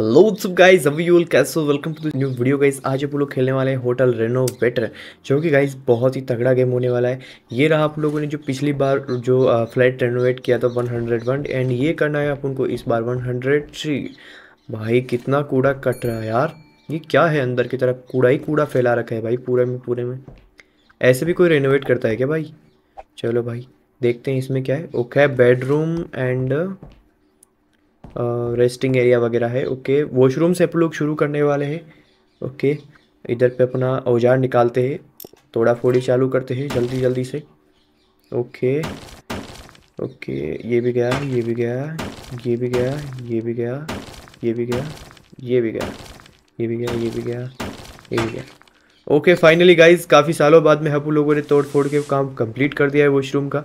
Welcome to new video guys आज आप लोग खेलने वाले हैं होटल रेनोवेटर जो कि गाइज बहुत ही तगड़ा गेम होने वाला है ये रहा आप लोगों ने जो पिछली बार जो फ्लैट रेनोवेट किया था 101 एंड ये करना है आप उनको इस बार 103 भाई कितना कूड़ा कट रहा है यार ये क्या है अंदर की तरफ कूड़ा ही कूड़ा फैला रखा है भाई पूरे में पूरे में ऐसे भी कोई रेनोवेट करता है क्या भाई चलो भाई देखते हैं इसमें क्या है okay bedroom and resting area वगैरह है ओके वॉशरूम से अपन लोग शुरू करने वाले हैं ओके इधर पे अपना औजार निकालते हैं तोड़ा फोड़ी चालू करते हैं जल्दी जल्दी से ओके ओके ये भी गया ये भी गया ये भी गया ये भी गया ये भी गया ये भी गया ये भी गया ये भी गया ये भी गया ओके फाइनली गाइज काफ़ी सालों बाद में हम लोगों ने तोड़ फोड़ के काम कंप्लीट कर दिया है वॉशरूम का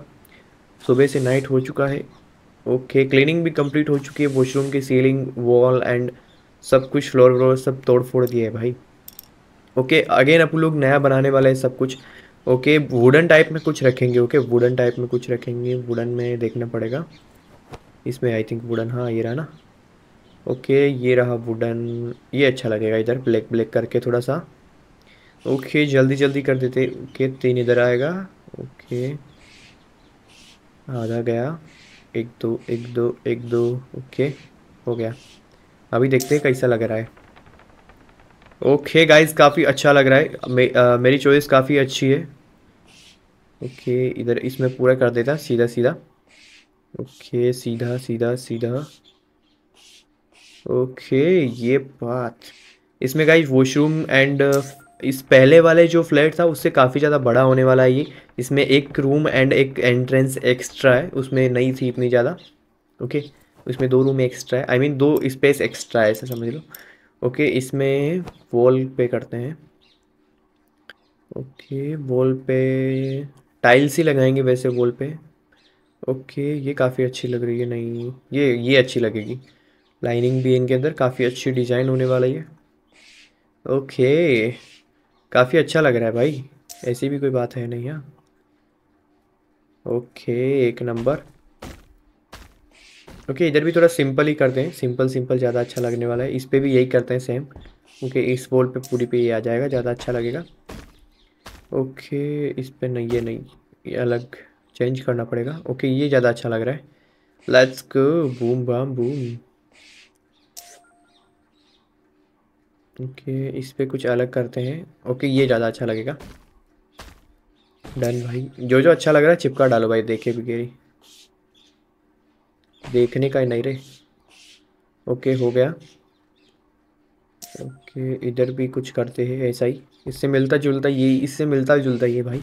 सुबह से नाइट हो चुका है ओके क्लीनिंग भी कंप्लीट हो चुकी है वॉशरूम की सीलिंग वॉल एंड सब कुछ फ्लोर व्लोर सब तोड़ फोड़ दिया है भाई ओके अगेन आप लोग नया बनाने वाले हैं सब कुछ ओके वुडन टाइप में कुछ रखेंगे ओके वुडन टाइप में कुछ रखेंगे वुडन में देखना पड़ेगा इसमें आई थिंक वुडन हाँ ये रहा ना ओके ये रहा वुडन ये अच्छा लगेगा इधर ब्लैक ब्लैक करके थोड़ा सा ओके जल्दी जल्दी कर देते ओके तीन इधर आएगा ओके आधा गया एक दो एक दो एक दो ओके हो गया अभी देखते हैं कैसा लग रहा है ओके गाइस काफ़ी अच्छा लग रहा है मे, आ, मेरी चॉइस काफ़ी अच्छी है ओके इधर इसमें पूरा कर देता सीधा सीधा ओके सीधा सीधा सीधा ओके ये बात इसमें गाइस वॉशरूम एंड इस पहले वाले जो फ्लैट था उससे काफ़ी ज़्यादा बड़ा होने वाला है ये इसमें एक रूम एंड एक एंट्रेंस एक्स्ट्रा है उसमें नहीं थी इतनी ज़्यादा ओके इसमें दो रूम एक्स्ट्रा है आई I मीन mean, दो स्पेस एक्स्ट्रा है ऐसा समझ लो ओके इसमें वॉल पे करते हैं ओके वॉल पे टाइल्स ही लगाएंगे वैसे वॉल पे ओके ये काफ़ी अच्छी लग रही है नहीं ये ये अच्छी लगेगी लाइनिंग भी इनके अंदर काफ़ी अच्छी डिज़ाइन होने वाला है ओके काफ़ी अच्छा लग रहा है भाई ऐसी भी कोई बात है नहीं यहाँ ओके एक नंबर ओके इधर भी थोड़ा सिंपल ही करते हैं सिंपल सिंपल ज़्यादा अच्छा लगने वाला है इस पर भी यही करते हैं सेम ओके इस बोल पे पूरी पे ये आ जाएगा ज़्यादा अच्छा लगेगा ओके इस पर नहीं ये नहीं ये अलग चेंज करना पड़ेगा ओके ये ज़्यादा अच्छा लग रहा है let's go boom bam boom okay इस पर कुछ अलग करते हैं ओके ये ज़्यादा अच्छा लगेगा डन भाई जो जो अच्छा लग रहा है चिपका डालो भाई देखे बिगेरी देखने का ही नहीं रे ओके हो गया ओके इधर भी कुछ करते हैं ऐसा ही इससे मिलता जुलता ये इससे मिलता जुलता ये भाई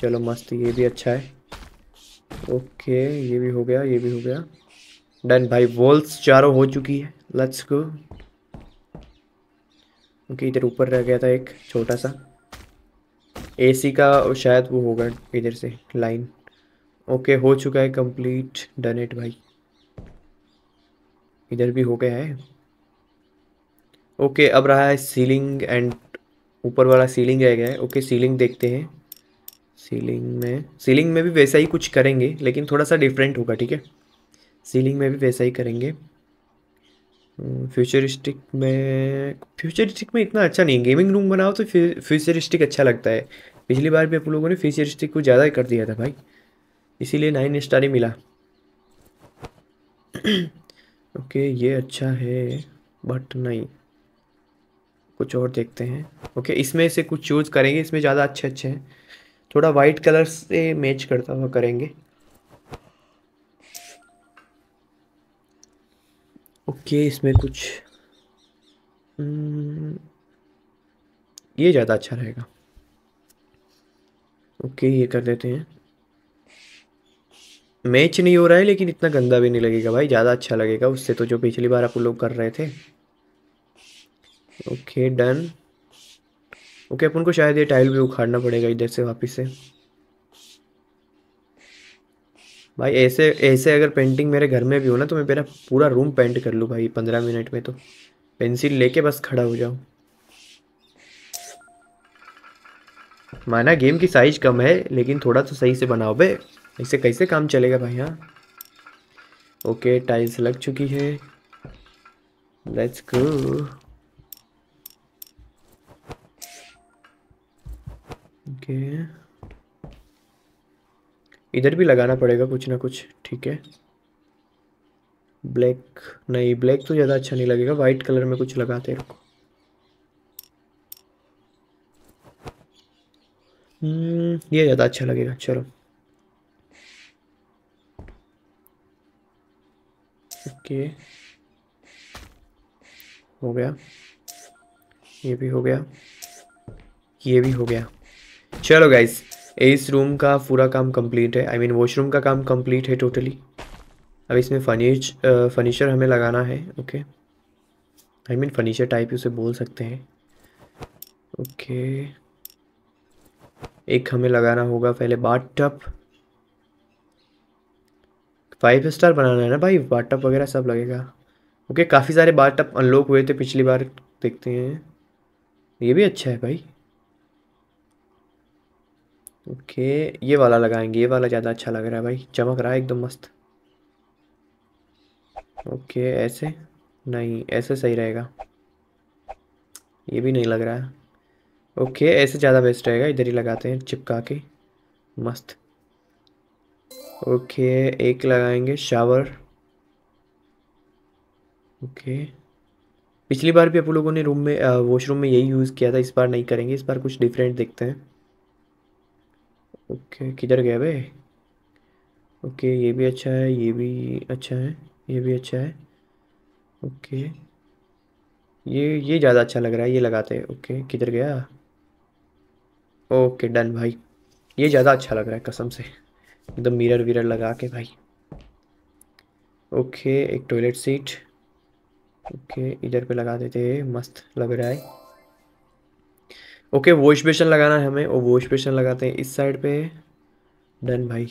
चलो मस्त ये भी अच्छा है ओके ये भी हो गया ये भी हो गया डन भाई वॉल्स चारों हो चुकी है लेट्स गो क्योंकि इधर ऊपर रह गया था एक छोटा सा एसी का शायद वो होगा इधर से लाइन ओके हो चुका है कंप्लीट डन इट भाई इधर भी हो गया है ओके अब रहा है सीलिंग एंड ऊपर वाला सीलिंग रह गया है ओके सीलिंग देखते हैं सीलिंग में सीलिंग में भी वैसा ही कुछ करेंगे लेकिन थोड़ा सा डिफरेंट होगा ठीक है सीलिंग में भी वैसा ही करेंगे फ्यूचरिस्टिक में फ्यूचरिस्टिक में इतना अच्छा नहीं गेमिंग रूम बनाओ तो फ्यूचरिस्टिक अच्छा लगता है पिछली बार भी आप लोगों ने फ्यूचरिस्टिक को ज़्यादा कर दिया था भाई इसीलिए नाइन स्टार ही मिला ओके ये अच्छा है बट नहीं कुछ और देखते हैं ओके इसमें से कुछ चूज़ करेंगे इसमें ज़्यादा अच्छे अच्छे हैं थोड़ा वाइट कलर से मैच करता हुआ करेंगे ओके इसमें कुछ हम्म, ये ज़्यादा अच्छा रहेगा ओके ये कर देते हैं मैच नहीं हो रहा है लेकिन इतना गंदा भी नहीं लगेगा भाई ज़्यादा अच्छा लगेगा उससे तो जो पिछली बार आप लोग कर रहे थे ओके डन ओके अपन को शायद ये टाइल भी उखाड़ना पड़ेगा इधर से वापस से भाई ऐसे ऐसे अगर पेंटिंग मेरे घर में भी हो ना तो मैं मेरा पूरा रूम पेंट कर लूँ भाई पंद्रह मिनट में तो पेंसिल लेके बस खड़ा हो जाऊँ माना गेम की साइज कम है लेकिन थोड़ा तो सही से बनाओ बे ऐसे कैसे काम चलेगा भाई हाँ ओके टाइल्स लग चुकी है लेट्स गो ओके इधर भी लगाना पड़ेगा कुछ ना कुछ ठीक है ब्लैक नहीं ब्लैक तो ज़्यादा अच्छा नहीं लगेगा वाइट कलर में कुछ लगाते रुको hmm, ये ज़्यादा अच्छा लगेगा चलो ओके हो गया ये भी हो गया ये भी हो गया चलो गाइज़ इस रूम का पूरा काम कंप्लीट है आई मीन वॉशरूम का काम कंप्लीट है टोटली अब इसमें फर्नीच फर्नीचर हमें लगाना है okay I mean furniture type उसे बोल सकते हैं ओके एक हमें लगाना होगा पहले बाट टप फाइव स्टार बनाना है ना भाई बाट टप वगैरह सब लगेगा ओके काफ़ी सारे बाट टप अनलॉक हुए थे पिछली बार देखते हैं ये भी अच्छा है भाई ओके ये वाला लगाएंगे ये वाला ज़्यादा अच्छा लग रहा है भाई चमक रहा है एकदम मस्त ओके ऐसे नहीं ऐसे सही रहेगा ये भी नहीं लग रहा है ओके ऐसे ज़्यादा बेस्ट रहेगा इधर ही लगाते हैं चिपका के मस्त ओके एक लगाएंगे शावर ओके पिछली बार भी आप लोगों ने रूम में वॉशरूम में यही यूज़ किया था इस बार नहीं करेंगे इस बार कुछ डिफरेंट देखते हैं ओके किधर गया भाई ओके ये भी अच्छा है ये भी अच्छा है ये भी अच्छा है ओके ये ये ज़्यादा अच्छा लग रहा है ये लगाते हैं ओके किधर गया ओके डन भाई ये ज़्यादा अच्छा लग रहा है कसम से एकदम मिरर विरर लगा के भाई ओके एक टॉयलेट सीट ओके इधर पे लगा देते हैं मस्त लग रहा है ओके वॉश बेसन लगाना है हमें और वॉश बेसन लगाते हैं इस साइड पे डन भाई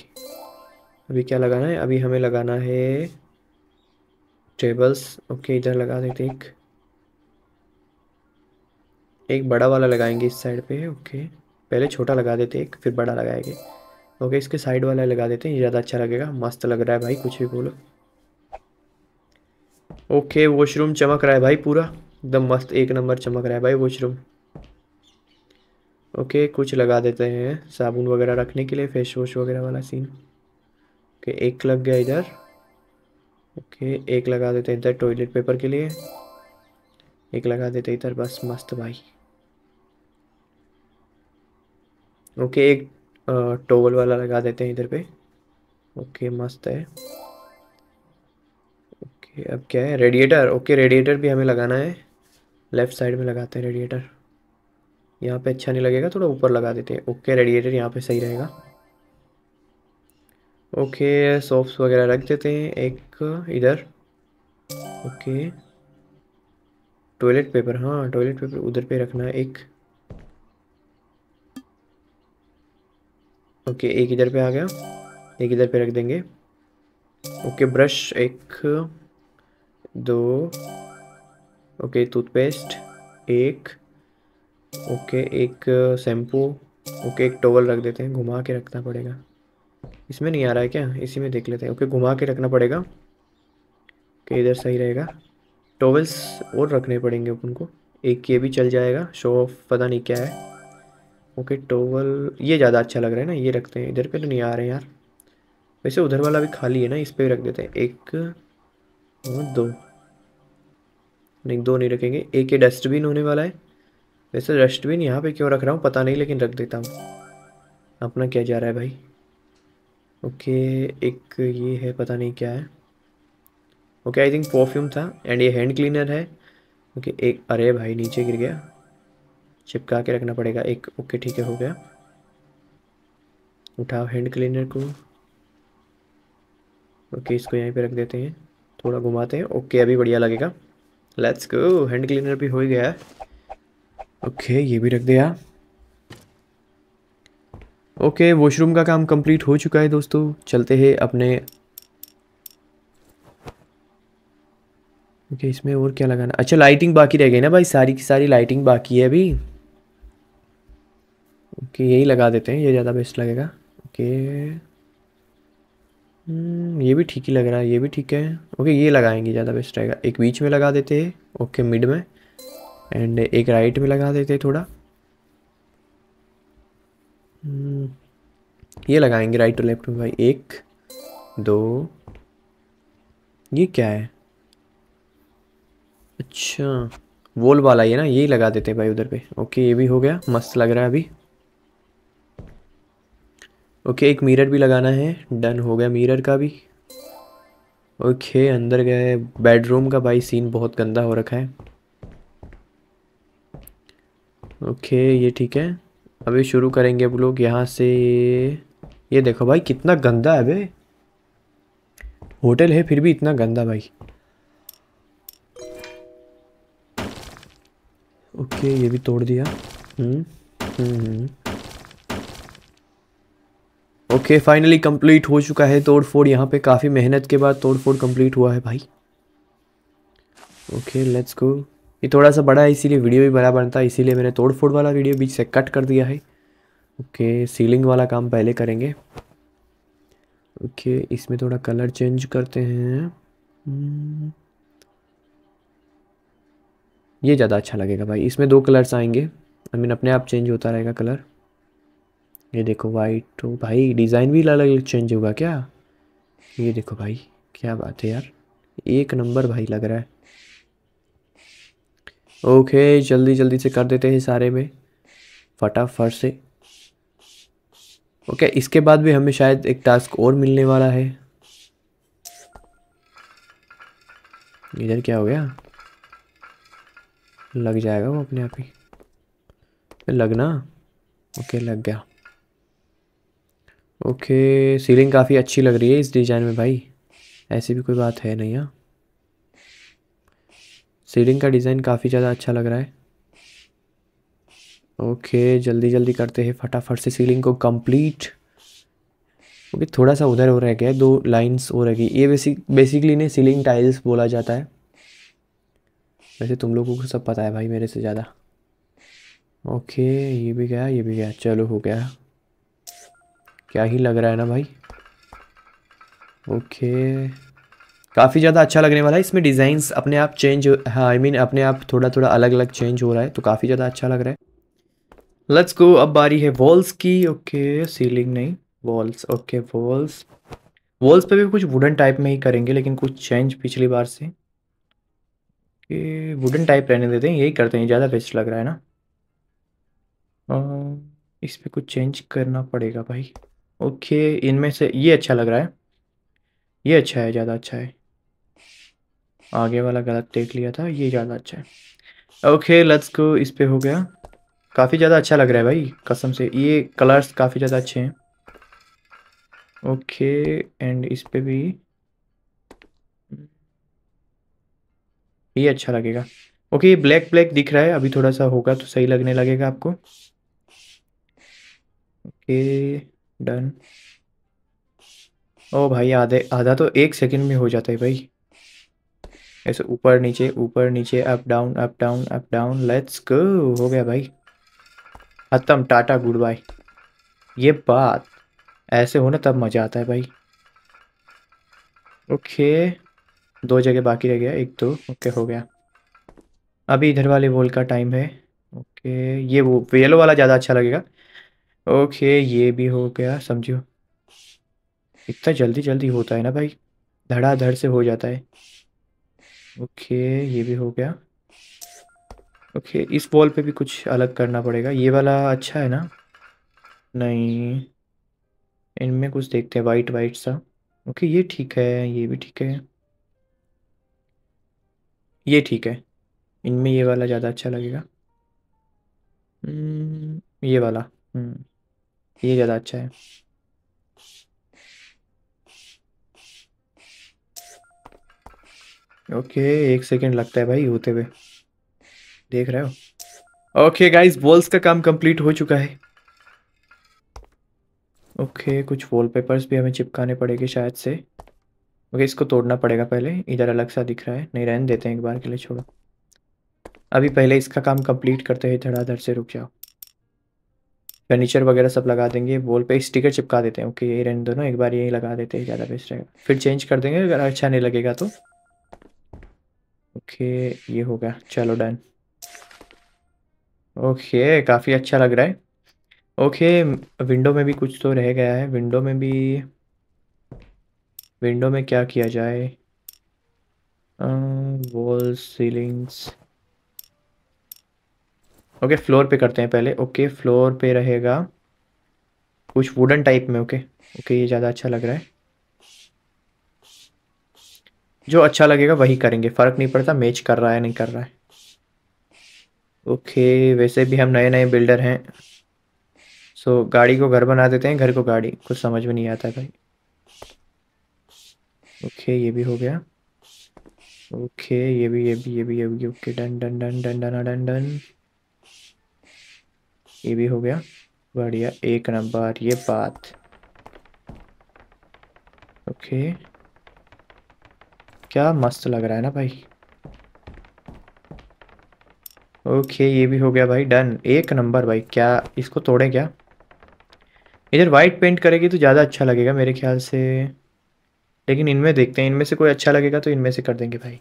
अभी क्या लगाना है अभी हमें लगाना है टेबल्स ओके इधर लगा देते एक एक बड़ा वाला लगाएंगे इस साइड पे ओके पहले छोटा लगा देते एक फिर बड़ा लगाएंगे ओके इसके साइड वाला लगा देते हैं ज़्यादा अच्छा लगेगा मस्त लग रहा है भाई कुछ भी बोलो ओके वॉशरूम चमक रहा है भाई पूरा एकदम मस्त एक नंबर चमक रहा है भाई वॉशरूम ओके कुछ लगा देते हैं साबुन वगैरह रखने के लिए फेस वॉश वगैरह वाला सीन ओके एक लग गया इधर ओके एक लगा देते हैं इधर टॉयलेट पेपर के लिए एक लगा देते इधर बस मस्त भाई ओके एक टोवल वाला लगा देते हैं इधर पे ओके मस्त है ओके अब क्या है रेडिएटर ओके रेडिएटर भी हमें लगाना है लेफ़्ट साइड में लगाते हैं रेडिएटर यहाँ पे अच्छा नहीं लगेगा थोड़ा ऊपर लगा देते हैं ओके रेडिएटर यहाँ पे सही रहेगा ओके सॉफ्ट वगैरह रख देते हैं एक इधर ओके टॉयलेट पेपर हाँ टॉयलेट पेपर उधर पे रखना है एक ओके एक इधर पे आ गया एक इधर पे रख देंगे ओके ब्रश एक दो ओके टूथपेस्ट एक ओके एक शैम्पू ओके एक टोवल रख देते हैं घुमा के रखना पड़ेगा इसमें नहीं आ रहा है क्या इसी में देख लेते हैं ओके घुमा के रखना पड़ेगा के इधर सही रहेगा टोवल्स और रखने पड़ेंगे अपन को एक ये भी चल जाएगा शो ऑफ पता नहीं क्या है ओके टोवल ये ज़्यादा अच्छा लग रहा है ना ये रखते हैं इधर पे तो नहीं आ रहे यार वैसे उधर वाला भी खाली है ना इस पर भी रख देते हैं एक और दो नहीं दो नहीं रखेंगे एक ये डस्टबिन होने वाला है वैसे डस्टबिन यहाँ पे क्यों रख रहा हूँ पता नहीं लेकिन रख देता हूँ अपना क्या जा रहा है भाई ओके एक ये है पता नहीं क्या है ओके आई थिंक परफ्यूम था एंड ये हैंड क्लीनर है ओके okay, एक अरे भाई नीचे गिर गया चिपका के रखना पड़ेगा एक ओके ठीक है हो गया उठाओ हैंड क्लीनर को ओके okay, इसको यहीं पे रख देते हैं थोड़ा घुमाते हैं ओके okay, अभी बढ़िया लगेगा लेट्स गो हैंड क्लीनर भी हो ही गया है ओके ये भी रख दिया ओके वॉशरूम का काम कंप्लीट हो चुका है दोस्तों चलते हैं अपने ओके इसमें और क्या लगाना अच्छा लाइटिंग बाकी रह गई ना भाई सारी की सारी लाइटिंग बाकी है अभी ओके यही लगा देते हैं ये ज़्यादा बेस्ट लगेगा ओके hmm, ये भी ठीक ही लग रहा है ये भी ठीक है ओके ये लगाएंगे ज़्यादा बेस्ट रहेगा एक बीच में लगा देते हैं ओके मिड में एंड एक राइट में लगा देते थोड़ा हम्म, ये लगाएंगे राइट टू लेफ्ट में भाई एक दो ये क्या है अच्छा वोल वाला ये ना यही लगा देते भाई उधर पे ओके ये भी हो गया मस्त लग रहा है अभी ओके एक मिरर भी लगाना है डन हो गया मिरर का भी ओके अंदर गए बेडरूम का भाई सीन बहुत गंदा हो रखा है ओके ये ठीक है अभी शुरू करेंगे अब लोग यहाँ से ये देखो भाई कितना गंदा है भाई होटल है फिर भी इतना गंदा भाई ओके ये भी तोड़ दिया hmm hmm okay finally complete हो चुका है तोड़ फोड़ यहाँ पे काफ़ी मेहनत के बाद तोड़ फोड़ कंप्लीट हुआ है भाई ओके लेट्स गो ये थोड़ा सा बड़ा है इसीलिए वीडियो भी बड़ा बनता है इसीलिए मैंने तोड़ फोड़ वाला वीडियो बीच से कट कर दिया है ओके सीलिंग वाला काम पहले करेंगे ओके इसमें थोड़ा कलर चेंज करते हैं हम्म। ये ज़्यादा अच्छा लगेगा भाई इसमें दो कलर्स आएंगे आई I मीन mean, अपने आप चेंज होता रहेगा कलर ये देखो वाइट हो भाई डिज़ाइन भी अलग अलग चेंज होगा क्या ये देखो भाई क्या बात है यार एक नंबर भाई लग रहा है ओके जल्दी जल्दी से कर देते हैं सारे में फटाफट से ओके इसके बाद भी हमें शायद एक टास्क और मिलने वाला है इधर क्या हो गया लग जाएगा वो अपने आप ही लगना ओके लग गया ओके सीलिंग काफ़ी अच्छी लग रही है इस डिज़ाइन में भाई ऐसी भी कोई बात है नहीं यहाँ सीलिंग का डिज़ाइन काफ़ी ज़्यादा अच्छा लग रहा है ओके जल्दी जल्दी करते हैं फटाफट से सीलिंग को कंप्लीट ओके थोड़ा सा उधर हो रह गया दो लाइंस हो रहेगी ये बेसिक बेसिकली ने सीलिंग टाइल्स बोला जाता है वैसे तुम लोगों को सब पता है भाई मेरे से ज़्यादा ओके ये भी गया ये भी गया चलो हो गया क्या ही लग रहा है ना भाई ओके काफ़ी ज़्यादा अच्छा लगने वाला है इसमें डिज़ाइंस अपने आप चेंज हाँ आई मीन अपने आप थोड़ा थोड़ा अलग अलग चेंज हो रहा है तो काफ़ी ज़्यादा अच्छा लग रहा है लेट्स गो अब बारी है वॉल्स की ओके सीलिंग नहीं वॉल्स ओके वॉल्स वॉल्स पे भी कुछ वुडन टाइप में ही करेंगे लेकिन कुछ चेंज पिछली बार से ये वुडन टाइप रहने देते हैं यही करते हैं ज़्यादा बेस्ट लग रहा है ना इस पर कुछ चेंज करना पड़ेगा भाई ओके इनमें से ये अच्छा लग रहा है ये अच्छा है ज़्यादा अच्छा है आगे वाला गलत देख लिया था ये ज़्यादा अच्छा है ओके लेट्स गो इस पर हो गया काफ़ी ज़्यादा अच्छा लग रहा है भाई कसम से ये कलर्स काफ़ी ज़्यादा अच्छे हैं ओके एंड इस पर भी ये अच्छा लगेगा ओके ये ब्लैक ब्लैक दिख रहा है अभी थोड़ा सा होगा तो सही लगने लगेगा आपको ओके डन ओ भाई आधे आधा तो एक सेकंड में हो जाता है भाई ऐसे ऊपर नीचे ऊपर नीचे up down up down up down let's go हो गया भाई खत्म टाटा गुड बाय ये बात ऐसे हो ना तब मज़ा आता है भाई ओके दो जगह बाकी रह गया एक दो ओके हो गया अभी इधर वाले वोल का टाइम है ओके ये वो येलो वाला ज़्यादा अच्छा लगेगा ओके ये भी हो गया समझो इतना जल्दी जल्दी होता है ना भाई धड़ाधड़ से हो जाता है ओके ये भी हो गया ओके इस वॉल पे भी कुछ अलग करना पड़ेगा ये वाला अच्छा है ना नहीं इनमें कुछ देखते हैं वाइट वाइट सा ओके ये ठीक है ये भी ठीक है ये ठीक है इनमें ये वाला ज़्यादा अच्छा लगेगा हम्म, ये वाला हम्म, ये ज़्यादा अच्छा है ओके एक सेकेंड लगता है भाई होते हुए देख रहे हो ओके गाइस वॉल्स का काम कंप्लीट हो चुका है ओके कुछ वॉलपेपर्स भी हमें चिपकाने पड़ेंगे शायद से ओके इसको तोड़ना पड़ेगा पहले इधर अलग सा दिख रहा है नहीं रहने देते हैं एक बार के लिए छोड़ो अभी पहले इसका काम कंप्लीट करते हैं धड़ाधड़ से रुक जाओ फर्नीचर वगैरह सब लगा देंगे वॉल पे स्टिकर चिपका देते हैं ओके यही रहने दोनों एक बार यही लगा देते हैं ज़्यादा बेस्ट रहेगा फिर चेंज कर देंगे अगर अच्छा नहीं लगेगा तो ओके ये हो गया चलो डन ओके काफ़ी अच्छा लग रहा है ओके विंडो में भी कुछ तो रह गया है विंडो में भी विंडो में क्या किया जाए वॉल्स सीलिंग्स ओके फ्लोर पे करते हैं पहले ओके फ्लोर पे रहेगा कुछ वुडन टाइप में ओके ओके ये ज़्यादा अच्छा लग रहा है जो अच्छा लगेगा वही करेंगे फ़र्क नहीं पड़ता मैच कर रहा है नहीं कर रहा है ओके वैसे भी हम नए नए बिल्डर हैं सो गाड़ी को घर बना देते हैं घर को गाड़ी कुछ समझ में नहीं आता भाई ओके ये भी हो गया ओके ये भी ये भी ये भी ये भी okay done done done done done done done ये भी हो गया बढ़िया एक नंबर ये बात ओके क्या मस्त लग रहा है ना भाई ओके ये भी हो गया भाई डन एक नंबर भाई क्या इसको तोड़े क्या इधर वाइट पेंट करेगी तो ज़्यादा अच्छा लगेगा मेरे ख्याल से लेकिन इनमें देखते हैं इनमें से कोई अच्छा लगेगा तो इनमें से कर देंगे भाई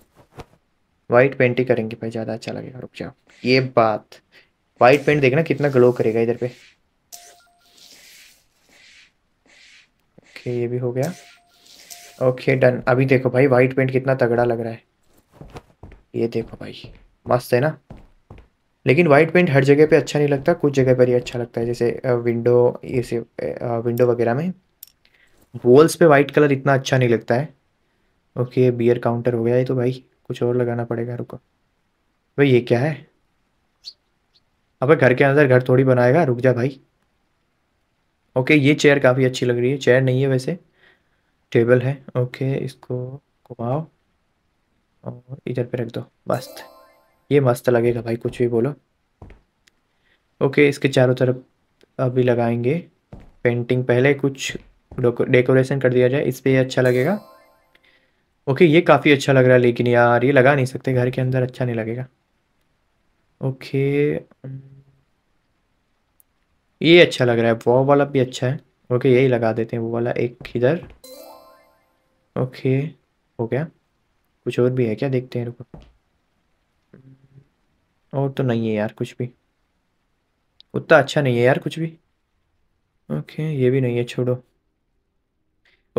वाइट पेंट ही करेंगे भाई ज़्यादा अच्छा लगेगा रुक जाओ ये बात वाइट पेंट देखना कितना ग्लो करेगा इधर पे ओके ये भी हो गया ओके डन अभी देखो भाई वाइट पेंट कितना तगड़ा लग रहा है ये देखो भाई मस्त है ना लेकिन वाइट पेंट हर जगह पे अच्छा नहीं लगता कुछ जगह पर ही अच्छा लगता है जैसे विंडो ये विंडो वगैरह में वॉल्स पे वाइट कलर इतना अच्छा नहीं लगता है ओके बियर काउंटर हो गया है तो भाई कुछ और लगाना पड़ेगा रुको भाई ये क्या है अबे घर के अंदर घर थोड़ी बनाएगा रुक जा भाई ओके ये चेयर काफ़ी अच्छी लग रही है चेयर नहीं है वैसे टेबल है ओके इसको घुमाओ और इधर पे रख दो मस्त ये मस्त लगेगा भाई कुछ भी बोलो ओके इसके चारों तरफ अभी लगाएंगे पेंटिंग पहले कुछ डेकोरेशन कर दिया जाए इस पर अच्छा लगेगा ओके ये काफ़ी अच्छा लग रहा है लेकिन यार ये लगा नहीं सकते घर के अंदर अच्छा नहीं लगेगा ओके ये अच्छा लग रहा है वो वाला भी अच्छा है ओके यही लगा देते हैं वो वाला एक इधर ओके हो गया कुछ और भी है क्या देखते हैं रुको और तो नहीं है यार कुछ भी उतना अच्छा नहीं है यार कुछ भी ओके ये भी नहीं है छोड़ो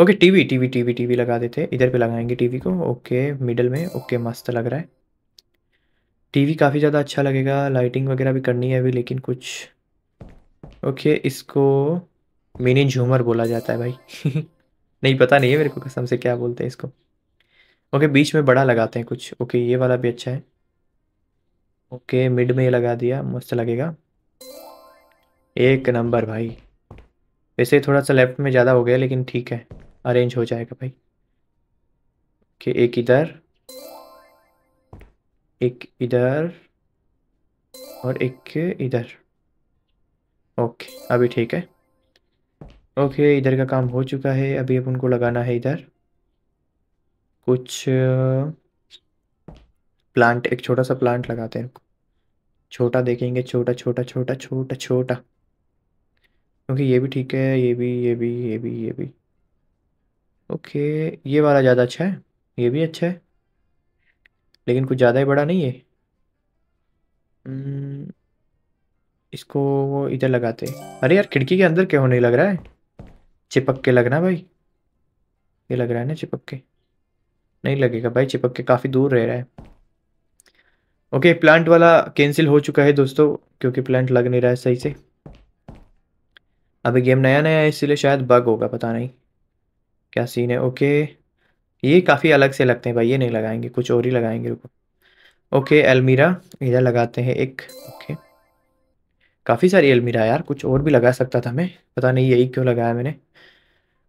okay TV TV TV TV लगा देते इधर पे लगाएंगे टीवी को ओके मिडल में ओके मस्त लग रहा है टीवी काफ़ी ज़्यादा अच्छा लगेगा लाइटिंग वगैरह भी करनी है अभी लेकिन कुछ ओके इसको मिनी झूमर बोला जाता है भाई नहीं पता नहीं है मेरे को कसम से क्या बोलते हैं इसको ओके बीच में बड़ा लगाते हैं कुछ ओके ये वाला भी अच्छा है ओके मिड में ये लगा दिया मस्त लगेगा एक नंबर भाई वैसे थोड़ा सा लेफ्ट में ज़्यादा हो गया लेकिन ठीक है अरेंज हो जाएगा भाई ओके एक इधर एक इधर और एक इधर ओके अभी ठीक है ओके इधर का काम हो चुका है अभी अपन को लगाना है इधर कुछ प्लांट एक छोटा सा प्लांट लगाते हैं छोटा देखेंगे छोटा छोटा छोटा छोटा छोटा ओके ये भी ठीक है ये भी ये भी ये भी ये भी ओके ये वाला ज़्यादा अच्छा है ये भी अच्छा है लेकिन कुछ ज़्यादा ही बड़ा नहीं है इसको इधर लगाते अरे यार खिड़की के अंदर क्यों नहीं लग रहा है चिपक के लगना भाई ये लग रहा है ना चिपक के नहीं लगेगा भाई चिपक के काफ़ी दूर रह रहा है ओके प्लांट वाला कैंसिल हो चुका है दोस्तों क्योंकि प्लांट लग नहीं रहा है सही से अभी गेम नया नया है इसलिए शायद बग होगा पता नहीं क्या सीन है ओके ये काफ़ी अलग से लगते हैं भाई ये नहीं लगाएंगे कुछ और ही लगाएंगे रुको ओके अलमीरा इधर लगाते हैं एक ओके काफ़ी सारी अलमीरा यार कुछ और भी लगा सकता था मैं पता नहीं यही क्यों लगाया मैंने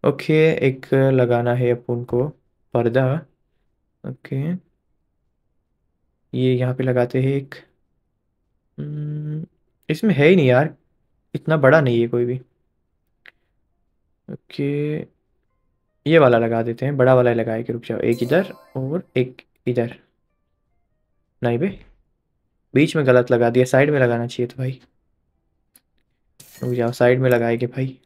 ओके एक लगाना है अपन को पर्दा ओके ये यहाँ पे लगाते हैं एक हम्म, इसमें है ही नहीं यार इतना बड़ा नहीं है कोई भी ओके ये वाला लगा देते हैं बड़ा वाला लगाए कि रुक जाओ एक इधर और एक इधर नहीं बे बीच में गलत लगा दिया साइड में लगाना चाहिए तो भाई रुक जाओ साइड में लगाएंगे भाई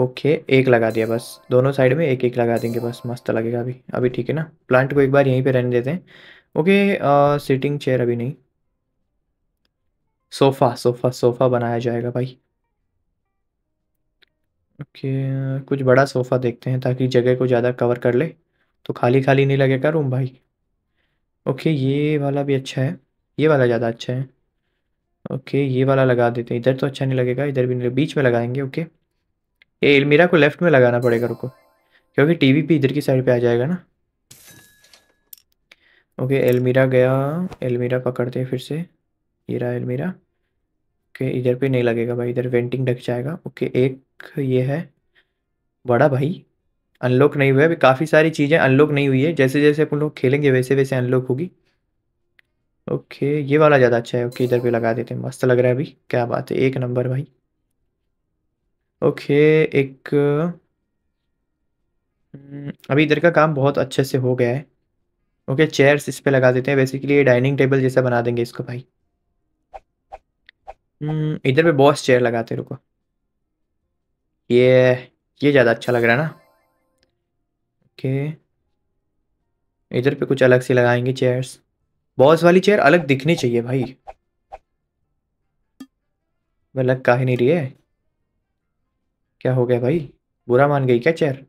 ओके एक लगा दिया बस दोनों साइड में एक एक लगा देंगे बस मस्त लगेगा अभी अभी ठीक है ना प्लांट को एक बार यहीं पे रहने देते हैं ओके सिटिंग चेयर अभी नहीं सोफ़ा सोफ़ा सोफ़ा बनाया जाएगा भाई ओके कुछ बड़ा सोफ़ा देखते हैं ताकि जगह को ज़्यादा कवर कर ले तो खाली खाली नहीं लगेगा रूम भाई ओके ये वाला भी अच्छा है ये वाला ज़्यादा अच्छा है ओके ये वाला लगा देते हैं इधर तो अच्छा नहीं लगेगा इधर भी नहीं बीच में लगाएंगे ओके ये इलमीरा को लेफ्ट में लगाना पड़ेगा रुको क्योंकि टीवी भी इधर की साइड पे आ जाएगा ना ओके एलमीरा गया एलमीरा पकड़ते हैं फिर से ये रहा एलमीरा ओके इधर पे नहीं लगेगा भाई इधर वेंटिंग ढक जाएगा ओके एक ये है बड़ा भाई अनलॉक नहीं हुआ है अभी काफ़ी सारी चीज़ें अनलॉक नहीं हुई है जैसे जैसे अपन लोग खेलेंगे वैसे वैसे अनलॉक होगी ओके ये वाला ज़्यादा अच्छा है ओके इधर पे लगा देते हैं मस्त लग रहा है अभी क्या बात है एक नंबर भाई ओके एक हम्म, अभी इधर का काम बहुत अच्छे से हो गया है ओके चेयर्स इस पर लगा देते हैं बेसिकली डाइनिंग टेबल जैसा बना देंगे इसको भाई हम्म, इधर पे बॉस चेयर लगाते रुको ये ये ज़्यादा अच्छा लग रहा है ना ओके इधर पे कुछ अलग से लगाएंगे चेयर्स बॉस वाली चेयर अलग दिखनी चाहिए भाई अलग का ही नहीं रही है क्या हो गया भाई बुरा मान गई क्या चेयर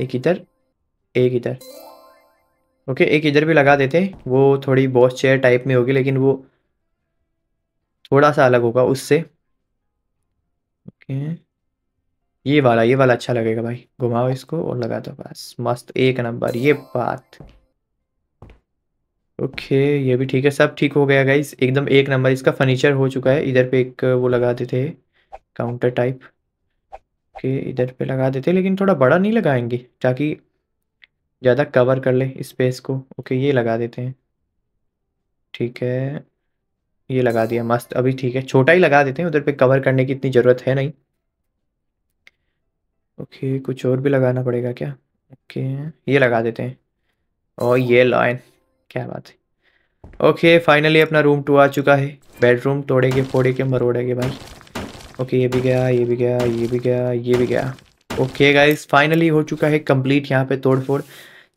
एक इधर एक इधर ओके एक इधर भी लगा देते वो थोड़ी बॉस चेयर टाइप में होगी लेकिन वो थोड़ा सा अलग होगा उससे ओके ये वाला ये वाला अच्छा लगेगा भाई घुमाओ इसको और लगा दो बस मस्त एक नंबर ये बात ओके ये भी ठीक है सब ठीक हो गया गाइस एकदम एक नंबर इसका फर्नीचर हो चुका है इधर पे एक वो लगा देते काउंटर टाइप के इधर पे लगा देते लेकिन थोड़ा बड़ा नहीं लगाएंगे ताकि ज़्यादा कवर कर ले स्पेस को ओके ये लगा देते हैं ठीक है ये लगा दिया मस्त अभी ठीक है छोटा ही लगा देते हैं उधर पे कवर करने की इतनी ज़रूरत है नहीं ओके कुछ और भी लगाना पड़ेगा क्या ओके ये लगा देते हैं और ये लाइन क्या बात है ओके फाइनली अपना रूम टू आ चुका है बेडरूम तोड़ेंगे फोड़ेंगे फोड़े के भाई ओके ये भी गया ये भी गया ये भी गया ये भी गया ओके गाइस फाइनली हो चुका है कंप्लीट यहाँ पे तोड़ फोड़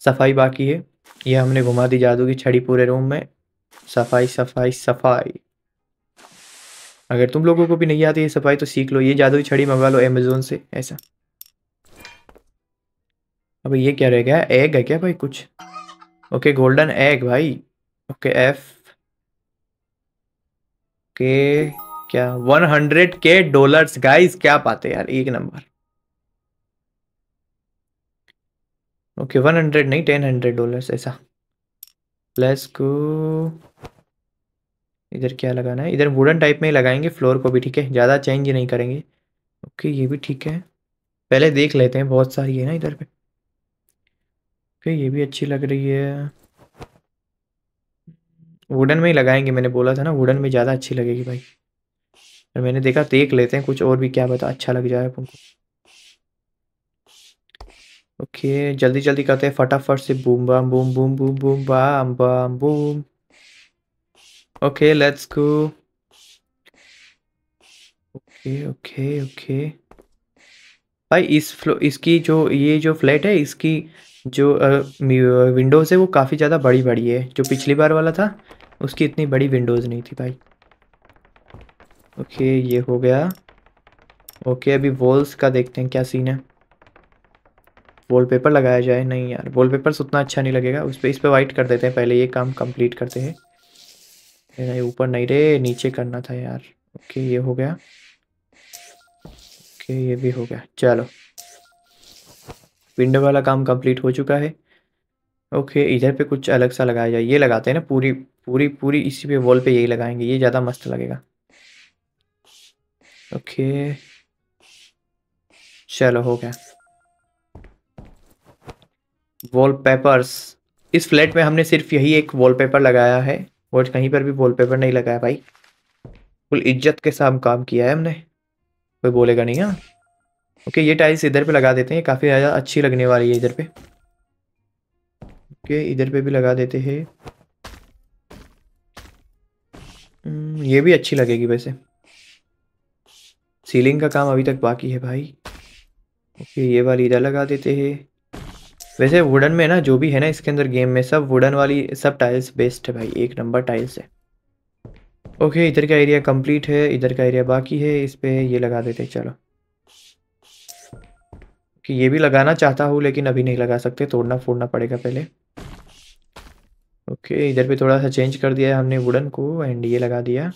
सफाई बाकी है ये हमने घुमा दी जादू की छड़ी पूरे रूम में सफाई सफाई सफाई अगर तुम लोगों को भी नहीं आती ये सफाई तो सीख लो ये जादू की छड़ी मंगवा लो अमेजोन से ऐसा अब ये क्या रह गया एग है क्या भाई कुछ ओके गोल्डन एग भाई ओके एफ ओके क्या वन हंड्रेड के डॉलर गाइस क्या पाते यार एक नंबर ओके वन हंड्रेड नहीं टेन हंड्रेड डॉलर ऐसा प्लस को इधर क्या लगाना है इधर वुडन टाइप में ही लगाएंगे फ्लोर को भी ठीक है ज़्यादा चेंज नहीं करेंगे ओके ये भी ठीक है पहले देख लेते हैं बहुत सारी है ना इधर पे ओके ये भी अच्छी लग रही है वुडन में ही लगाएंगे मैंने बोला था ना वुडन में ज़्यादा अच्छी लगेगी भाई और मैंने देखा देख लेते हैं कुछ और भी क्या पता अच्छा लग जाए उनको ओके जल्दी जल्दी करते हैं फटाफट से boom bam boom boom boom boom bomb bomb boom okay let's go okay okay okay भाई इस फ्लो इसकी जो ये जो फ्लैट है इसकी जो विंडोज़ है वो काफ़ी ज़्यादा बड़ी बड़ी है जो पिछली बार वाला था उसकी इतनी बड़ी विंडोज़ नहीं थी भाई ओके ये हो गया ओके अभी वॉल्स का देखते हैं क्या सीन है वॉलपेपर लगाया जाए नहीं यार वॉलपेपर उतना अच्छा नहीं लगेगा उस पर इस पर वाइट कर देते हैं पहले ये काम कंप्लीट करते हैं नहीं ऊपर नहीं रे नीचे करना था यार ओके ये हो गया ओके ये भी हो गया चलो विंडो वाला काम कंप्लीट हो चुका है ओके इधर पे कुछ अलग सा लगाया जाए ये लगाते हैं ना पूरी पूरी पूरी इसी पे वॉल पे यही लगाएंगे ये ज़्यादा मस्त लगेगा ओके चलो हो गया वॉलपेपर्स इस फ्लैट में हमने सिर्फ यही एक वॉलपेपर लगाया है और कहीं पर भी वॉलपेपर नहीं लगाया भाई फुल इज्जत के साथ काम किया है हमने कोई बोलेगा नहीं हाँ ओके ये टाइल्स इधर पे लगा देते हैं काफ़ी ज़्यादा अच्छी लगने वाली है इधर पे ओके इधर पे भी लगा देते हैं हम्म, ये भी अच्छी लगेगी वैसे सीलिंग का काम अभी तक बाकी है भाई ओके ये वाली इधर लगा देते हैं वैसे वुडन में ना जो भी है ना इसके अंदर गेम में सब वुडन वाली सब टाइल्स बेस्ट है भाई एक नंबर टाइल्स है ओके इधर का एरिया कंप्लीट है इधर का एरिया बाकी है इस पर ये लगा देते हैं चलो कि ये भी लगाना चाहता हूँ लेकिन अभी नहीं लगा सकते तोड़ना फोड़ना पड़ेगा पहले ओके इधर पे थोड़ा सा चेंज कर दिया है हमने वुडन को एंड ये लगा दिया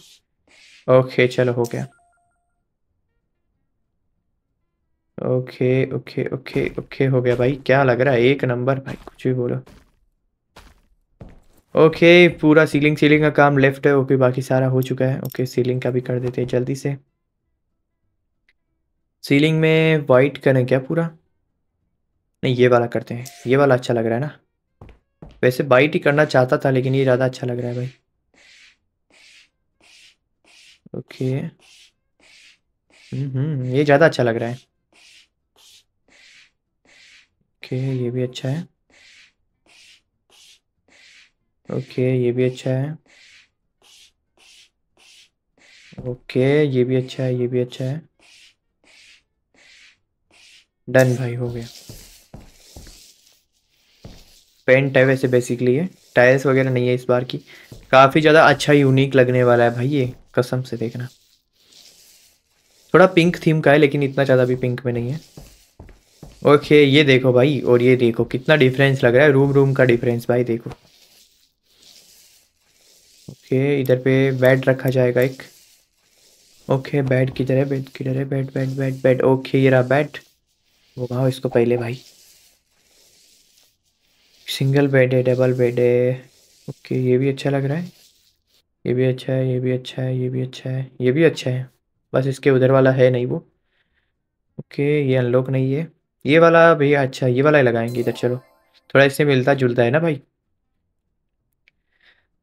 ओके चलो हो गया ओके ओके ओके ओके हो गया भाई क्या लग रहा है एक नंबर भाई कुछ भी बोलो ओके पूरा सीलिंग सीलिंग का काम लेफ्ट है ओके बाकी सारा हो चुका है ओके सीलिंग का भी कर देते हैं जल्दी से सीलिंग में वाइट करें क्या पूरा नहीं ये वाला करते हैं ये वाला अच्छा लग रहा है ना वैसे वाइट ही करना चाहता था लेकिन ये ज़्यादा अच्छा लग रहा है भाई ओके हम्म, हम्म ये ज़्यादा अच्छा लग रहा है ओके ये भी अच्छा है ओके ये भी अच्छा है ओके ये भी अच्छा है ये भी अच्छा है डन भाई हो गया पेंट है वैसे बेसिकली ये टाइल्स वगैरह नहीं है इस बार की काफ़ी ज़्यादा अच्छा यूनिक लगने वाला है भाई ये कसम से देखना थोड़ा पिंक थीम का है लेकिन इतना ज़्यादा भी पिंक में नहीं है ओके ये देखो भाई और ये देखो कितना डिफरेंस लग रहा है रूम रूम का डिफरेंस भाई देखो ओके इधर पे बेड रखा जाएगा एक ओके बेड किधर है बेड किधर है bed bed bed bed okay ये रहा बेड कहा इसको पहले भाई सिंगल बेड है डबल बेड है ओके ये भी अच्छा लग रहा है ये भी अच्छा है ये भी अच्छा है ये भी अच्छा है ये भी अच्छा है बस इसके उधर वाला है नहीं वो ओके ये अनलॉक नहीं है ये वाला भैया अच्छा ये वाला ही लगाएंगे इधर चलो थोड़ा इससे मिलता जुलता है ना भाई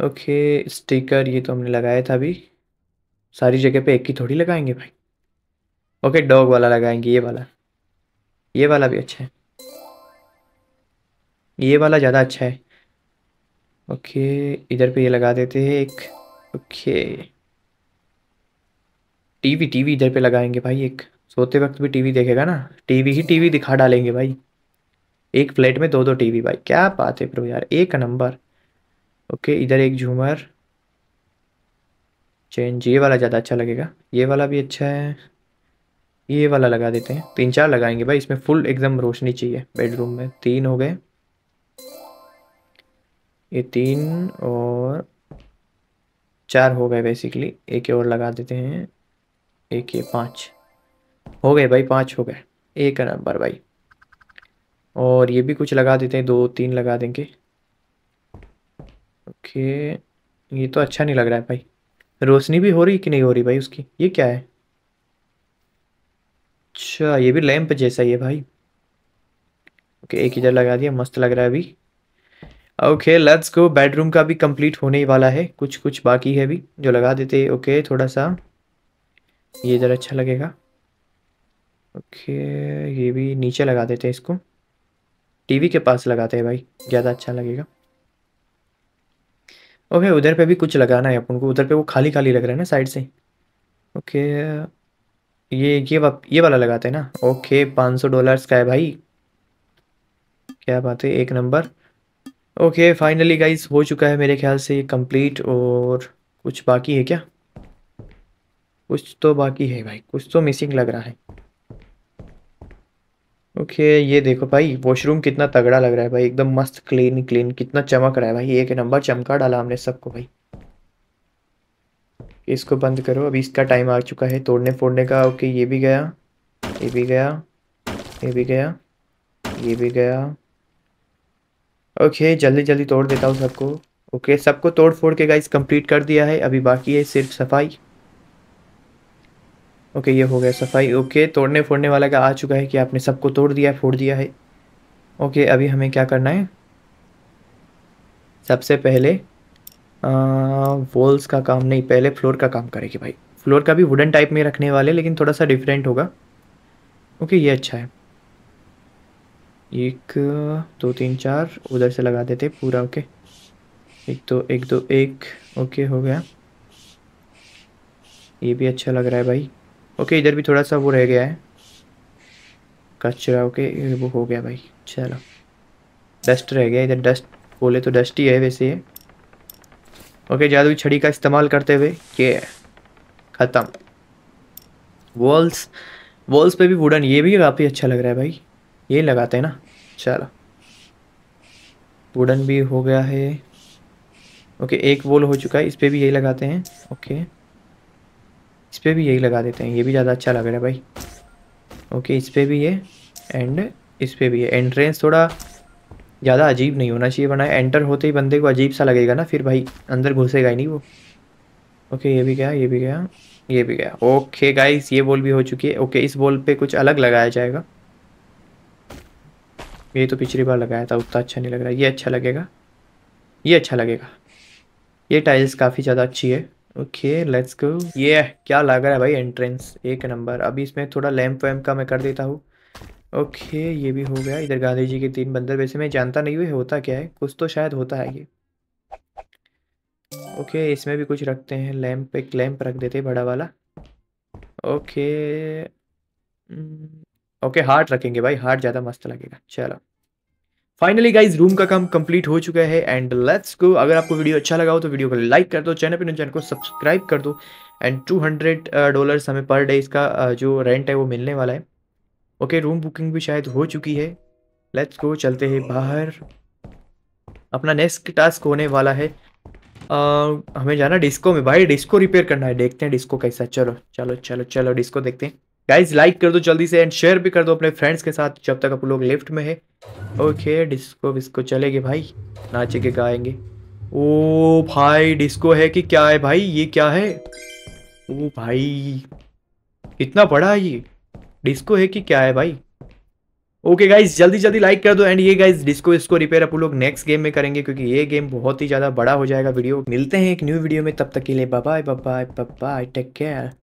ओके स्टिकर ये तो हमने लगाया था अभी सारी जगह पे एक ही थोड़ी लगाएंगे भाई ओके डॉग वाला लगाएंगे ये वाला ये वाला भी अच्छा है ये वाला ज़्यादा अच्छा है ओके इधर पे ये लगा देते हैं एक ओके टीवी टीवी इधर पे लगाएंगे भाई एक सोते वक्त भी टीवी देखेगा ना टीवी ही टीवी दिखा डालेंगे भाई एक फ्लैट में दो दो टीवी भाई क्या बात है प्रभु यार एक नंबर ओके इधर एक झूमर चेंज ये वाला ज़्यादा अच्छा लगेगा ये वाला भी अच्छा है ये वाला लगा देते हैं तीन चार लगाएंगे भाई इसमें फुल एकदम रोशनी चाहिए बेडरूम में तीन हो गए ये तीन और चार हो गए बेसिकली एक और लगा देते हैं एक ये पाँच हो गए भाई पाँच हो गए एक नंबर भाई और ये भी कुछ लगा देते हैं दो तीन लगा देंगे ओके ये तो अच्छा नहीं लग रहा है भाई रोशनी भी हो रही कि नहीं हो रही भाई उसकी ये क्या है अच्छा ये भी लैंप जैसा ही है भाई ओके एक इधर लगा दिया मस्त लग रहा है अभी ओके लेट्स गो बेडरूम का भी कंप्लीट होने ही वाला है कुछ कुछ बाकी है भी जो लगा देते ओके थोड़ा सा ये इधर अच्छा लगेगा ओके ये भी नीचे लगा देते हैं इसको टीवी के पास लगाते हैं भाई ज़्यादा अच्छा लगेगा ओके उधर पे भी कुछ लगाना है अपन को उधर पे वो खाली खाली लग रहा है ना साइड से ओके ये ये वा, ये वाला लगाते हैं ना ओके पाँच सौ डॉलर्स का है भाई क्या बात है एक नंबर ओके फाइनली गाइस हो चुका है मेरे ख्याल से ये कंप्लीट और कुछ बाकी है क्या कुछ तो बाकी है भाई कुछ तो मिसिंग लग रहा है ओके ये देखो भाई वॉशरूम कितना तगड़ा लग रहा है भाई एकदम मस्त क्लीन क्लीन कितना चमक रहा है भाई एक नंबर चमका डाला हमने सबको भाई इसको बंद करो अभी इसका टाइम आ चुका है तोड़ने फोड़ने का ओके ये भी गया ये भी गया ये भी गया ये भी गया ओके जल्दी जल्दी तोड़ देता हूँ सबको ओके सबको तोड़ फोड़ के गाइस कंप्लीट कर दिया है अभी बाकी है सिर्फ सफाई ओके ये हो गया सफाई ओके तोड़ने फोड़ने वाला का आ चुका है कि आपने सबको तोड़ दिया है फोड़ दिया है ओके अभी हमें क्या करना है सबसे पहले वॉल्स का काम नहीं पहले फ्लोर का काम करेंगे भाई फ्लोर का भी वुडन टाइप में रखने वाले लेकिन थोड़ा सा डिफरेंट होगा ओके ये अच्छा है एक दो तीन चार उधर से लगा देते पूरा ओके एक दो एक दो एक ओके हो गया ये भी अच्छा लग रहा है भाई ओके इधर भी थोड़ा सा वो रह गया है कचरा ओके वो हो गया भाई चलो डस्ट रह गया इधर डस्ट बोले तो डस्ट ही है वैसे ये ओके जादू छड़ी का इस्तेमाल करते हुए ये ख़त्म वॉल्स वॉल्स पे भी वुडन ये भी काफ़ी अच्छा लग रहा है भाई ये लगाते हैं ना चलो वुडन भी हो गया है ओके एक वॉल हो चुका है इस पर भी यही लगाते हैं ओके इस पर भी यही लगा देते हैं ये भी ज़्यादा अच्छा लग रहा है भाई ओके इस पर भी है एंड इस पर भी है एंट्रेंस थोड़ा ज़्यादा अजीब नहीं होना चाहिए वरना एंटर होते ही बंदे को अजीब सा लगेगा ना फिर भाई अंदर घुसेगा ही नहीं वो ओके ये भी गया ये भी गया ये भी गया ओके गाइस ये बॉल भी हो चुकी है ओके इस बॉल पे कुछ अलग लगाया जाएगा ये तो पिछली बार लगाया था उतना अच्छा नहीं लग रहा ये अच्छा लगेगा ये अच्छा लगेगा ये टाइल्स काफ़ी ज़्यादा अच्छी है ओके लेट्स गो ये क्या लग रहा है भाई एंट्रेंस एक नंबर अभी इसमें थोड़ा लैम्प वैम्प का मैं कर देता हूँ ओके ये भी हो गया इधर गांधी जी के तीन बंदर वैसे मैं जानता नहीं हुई होता क्या है कुछ तो शायद होता है ये ओके इसमें भी कुछ रखते हैं लैम्प एक लैम्प रख देते बड़ा वाला ओके ओके हार्ट रखेंगे भाई हार्ट ज़्यादा मस्त लगेगा चलो फाइनली गाइज रूम का काम कंप्लीट हो चुका है एंड लेट्स गो अगर आपको वीडियो अच्छा लगा हो तो वीडियो को लाइक कर दो चैनल पर चैनल को सब्सक्राइब कर दो एंड टू हंड्रेड डॉलर हमें पर डे इसका uh, जो रेंट है वो मिलने वाला है ओके रूम बुकिंग भी शायद हो चुकी है लेट्स गो चलते हैं बाहर अपना नेक्स्ट टास्क होने वाला है आ, uh, हमें जाना डिस्को में भाई डिस्को रिपेयर करना है देखते हैं डिस्को कैसा चलो चलो चलो चलो डिस्को देखते हैं गाइज लाइक कर दो जल्दी से एंड शेयर भी कर दो अपने फ्रेंड्स के साथ जब तक आप लोग लेफ्ट में है ओके डिस्को विस्को गए भाई नाचे के गाएंगे ओ भाई डिस्को है कि क्या है भाई ये क्या है ओ भाई इतना बड़ा है ये डिस्को है कि क्या है भाई ओके गाइज जल्दी जल्दी लाइक कर दो एंड ये गाइज डिस्को इसको रिपेयर आप लोग नेक्स्ट गेम में करेंगे क्योंकि ये गेम बहुत ही ज़्यादा बड़ा हो जाएगा वीडियो मिलते हैं एक न्यू वीडियो में तब तक के लिए bye bye bye bye take care